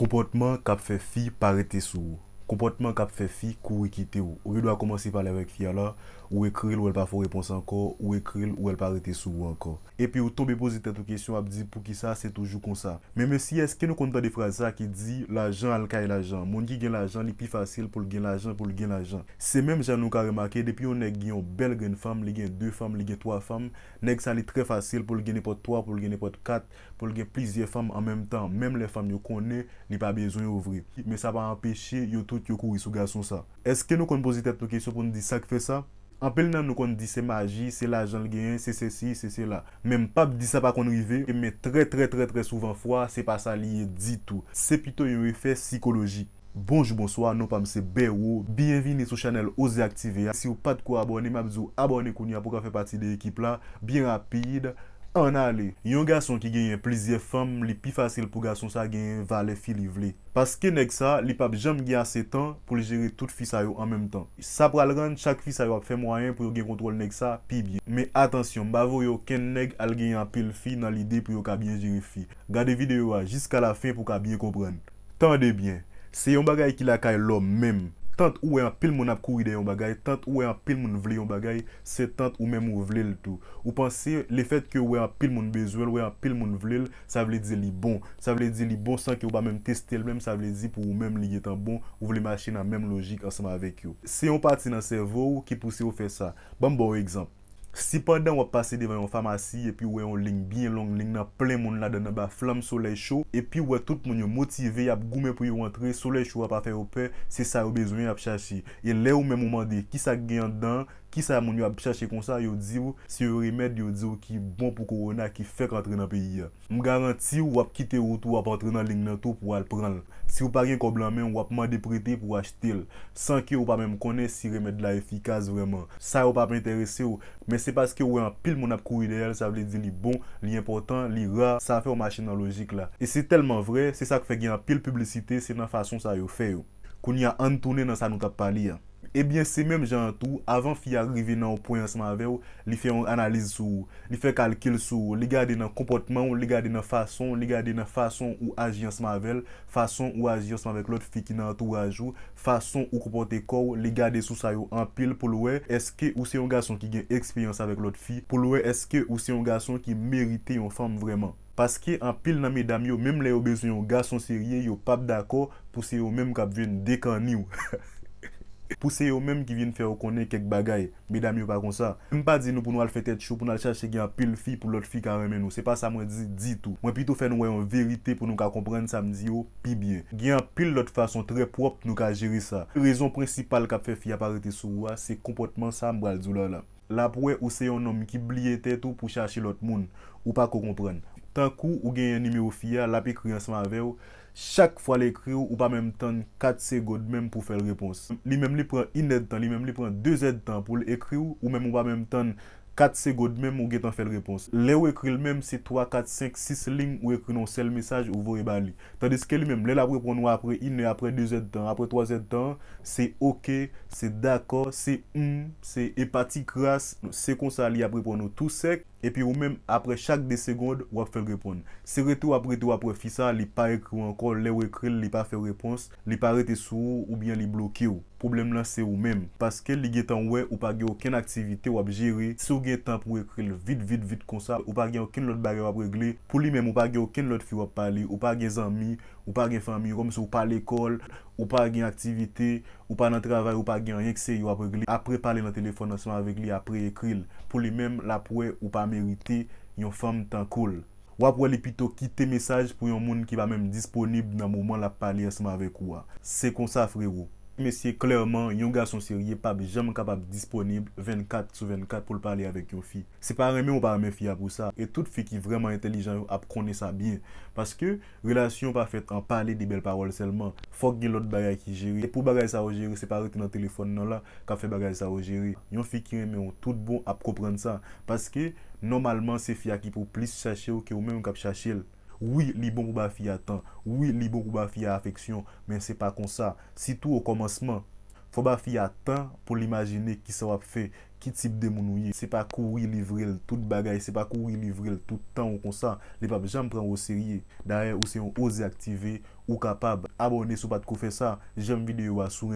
Komportman kap fe fi parete sou ou. comportement qu'a fait fille courir quitter ou ou doit commencer par avec fille là ou écrire ou elle pas faut réponse encore ou écrire ou elle pas arrêter sous encore et puis ou tomber poser cette question a dit pour qui ça c'est toujours comme ça mais monsieur est-ce que nous comptons des phrases qui dit l'argent al et l'argent mon qui gagne l'argent il plus facile pour gagner l'argent pour gagner l'argent c'est même j'en nous remarqué depuis on est une belle grande femme il gagne deux femmes il gagne trois femmes nèg ça est très facile pour gagner n'importe trois pour gagner n'importe quatre pour gagner plusieurs femmes en même temps même les femmes yo connaît il pas besoin ouvrir mais ça va empêcher yo garçon ça est-ce que nous qu'on poser tête question pour nous dire ça que fait ça en pile nan nous qu'on dit c'est magie c'est l'argent le gain c'est ceci c'est cela même pas dit ça pas qu'on veut, mais très très très très souvent fois c'est pas ça lié dit tout c'est plutôt un effet psychologie Bonjour, bonsoir, nous sommes ou Bienvenue sur la chaîne Osez Activer. Si vous pas de quoi abonner, je vous pour faire partie de l'équipe. Bien rapide. An ale, yon gason ki genyen plizye fam, li pi fasil pou gason sa genyen vale fi li vle. Paske nek sa, li pap jem genyen se tan pou li jere tout fis ayo an menm tan. Sa pral ran, chak fis ayo ap fe mwayen pou yo geny kontrol nek sa pi bie. Me atensyon, bavo yo ken neg al genyen apel fi nan li de pou yo ka bie jere fi. Gade videyo wa jiska la fin pou ka bie kompren. Tande bie, se yon bagay ki la kay lom menm. Tante ou wè apil moun ap kou ide yon bagay, tante ou wè apil moun vle yon bagay, se tante ou mèm ou vle l'tou. Ou panse, le fèt ki ou wè apil moun bezwel, wè apil moun vle l, sa vle di li bon. Sa vle di li bon san ki ou ba mèm testel, mèm sa vle di pou ou mèm li getan bon, ou vle mache nan mèm logik ansama avèk yo. Se yon pati nan servou, ki pousi ou fè sa. Bambou bon, ekzamp. Si pandan wap pase devan yon famasi, epi wè yon ling biyen long, ling nan plen moun la dene ba flam soley chou, epi wè tout moun yon motive, yap goumen pou yon rentre, soley chou wap afe yon pe, se sa yon bezwen yon ap chache. E le ou men mouman de, ki sa gen dan, ki sa yon moun yon ap chache konsa, yon diw, se yon remèd yon diw ki bon pou korona, ki fek rentre nan piye. M garanti wap kite yon tou, wap rentre nan ling nan tou pou al pran. Si wap a gen koblan men, wap mande prite pou achte yon, san se paske wè an pil moun ap kou ideel, sa vle di li bon, li important, li ra, sa an fè ou machinologik la. E se telman vre, se sa kou fè gè an pil publicite, se nan fason sa yo fè yo. Kou ni an antounen nan sa nou tap pali ya. Ebyen se menm jan tou, avan fi arive nan ou poyansmanvel, li fè yon analiz sou, li fè kalkil sou, li gade nan kompotman ou, li gade nan fason, li gade nan fason ou ajiansmanvel, fason ou ajiansmanvek lot fi ki nan entourage ou, fason ou kompote kou, li gade sou sayo an pil pou lowe, eske ou se yon gason ki gen ekspeyans avek lot fi, pou lowe eske ou se yon gason ki merite yon fam vreman. Paske an pil nan me dam yo, menm le yo bezon yon gason serye, yo pap dako, pou se yo menm kap ven dekani ou. Ha! Pou se yo menm ki vin fè ou konen kek bagay, beda mi ou pa kon sa. Mpa di nou pou nou al fè tèt chou pou nou al chache gyan pil fi pou lot fi ka remen nou. Se pa sa mwen di di tou. Mwen pito fè nou wè yon verite pou nou ka kompren samdi yo, pi bie. Gyan pil lot fason tre prop nou ka jiri sa. Rezon prinsipal kap fè fi aparete sou wa, se kompotman sa mbral djou la la. La pou wè ou se yon nomi ki blye tèt ou pou chache lot moun ou pa ko kompren. Tan kou ou gen yon nime ou fi ya, la pi kri ansman ave yo. chak fwa le ekri ou, ou pa mem tan 4 segod mem pou fel repons. Li mem li pran 1 et tan, li mem li pran 2 et tan pou le ekri ou, ou mem ou pa mem tan 4 segod mem ou getan fel repons. Le ou ekri le mem se 3, 4, 5, 6 ling ou ekri non sel mesaj ou vore bali. Tandis ke li mem, le apre pou nou apre 1 et apre 2 et tan, apre 3 et tan, se oke, se dako, se um, se epati kras, se konsa li apre pou nou tou sek. E pi ou men, apre chak de segonde, wap fel repon. Se rete wap rete wap refisa, li pa ekre ou ankon, le wak ekre, li pa fel repons, li pa rete sou ou bien li blokye ou. Problem lan se ou men. Paske li ge tan we, ou pa ge oken aktivite wap jere. Se ou ge tan pou ekre, vit vit vit konsa, ou pa gen oken lot bagay wap regle. Pou li men, ou pa gen oken lot fi wap pale, ou pa gen zanmi, Ou pa gen fami yon kom se ou pa l'ekol, ou pa gen aktivite, ou pa nan travay, ou pa gen enyekse yon apre glen. Apre pale nan telefon ansman avek li apre ekril. Po li men, la pou e ou pa merite yon fam tan kol. Ou apwe li pito kite mesaj pou yon moun ki pa men disponib nan mouman la pale ansman avek wwa. Se kon sa frewo. Mesye, klerman, yon ga son sirye pab jam kapab disponib 24 sou 24 pou l pale avèk yon fi. Se paremen ou paremen fi apou sa. Et tout fi ki vreman entelijan ap kone sa bin. Paske, relasyon pa fèt an pale di bel parol selman. Fok gen lot bagay ki jiri. Et pou bagay sa o jiri, se pareten an telefon nan la, ka fe bagay sa o jiri. Yon fi ki remen ou tout bon ap kopren sa. Paske, normalman se fi akipou plis chache ou ki ou men yon kap chache el. Oui, li bon Oui, li bon affection, mais c'est pas comme ça. Si tout au commencement, faut ba pour l'imaginer qui sera va faire, qui type de moun C'est pas courir livrer toute ce c'est pas courir livrer tout le temps ou comme ça. Les papes j'aime prendre au sérieux. D'ailleurs, ou c'est on ose activer ou capable abonner si pas de faire ça. J'aime vidéo à sous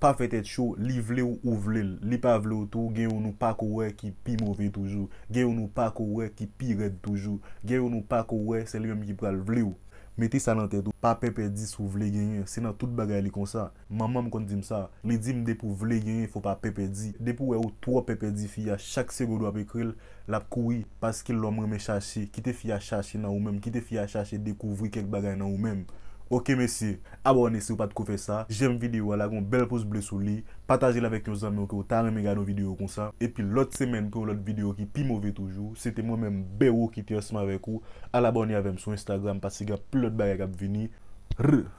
Pa fè tèt chò, li vle ou ou vle l, li pa vle ou tou, gen yon nou pa kowe ki pi mouve toujou, gen yon nou pa kowe ki pi red toujou, gen yon nou pa kowe se li yon mi ki pral vle ou. Meti sa nan tèt ou, pa pepe di sou vle gen yon, se nan tout bagay li kon sa. Mama m kon di m sa, li di m de pou vle gen yon, fò pa pepe di, de pou wè ou 3 pepe di fi ya, chak se go do ap ekre l, l ap koui, pas ki l lò mè me chache, ki te fi ya chache nan ou mèm, ki te fi ya chache dekouvri kek bagay nan ou mèm. Ok messieurs, abonnez-vous si vous pas fait ça. J'aime vidéo là, un bel pouce bleu sous lui. Partagez-la avec vos amis qui ont regarder nos vidéos comme ça. Et puis l'autre semaine pour l'autre vidéo qui est plus mauvais toujours. C'était moi-même Béo qui était ensemble avec vous. À vous sur Instagram parce qu'il y a plus de bagages qui venir.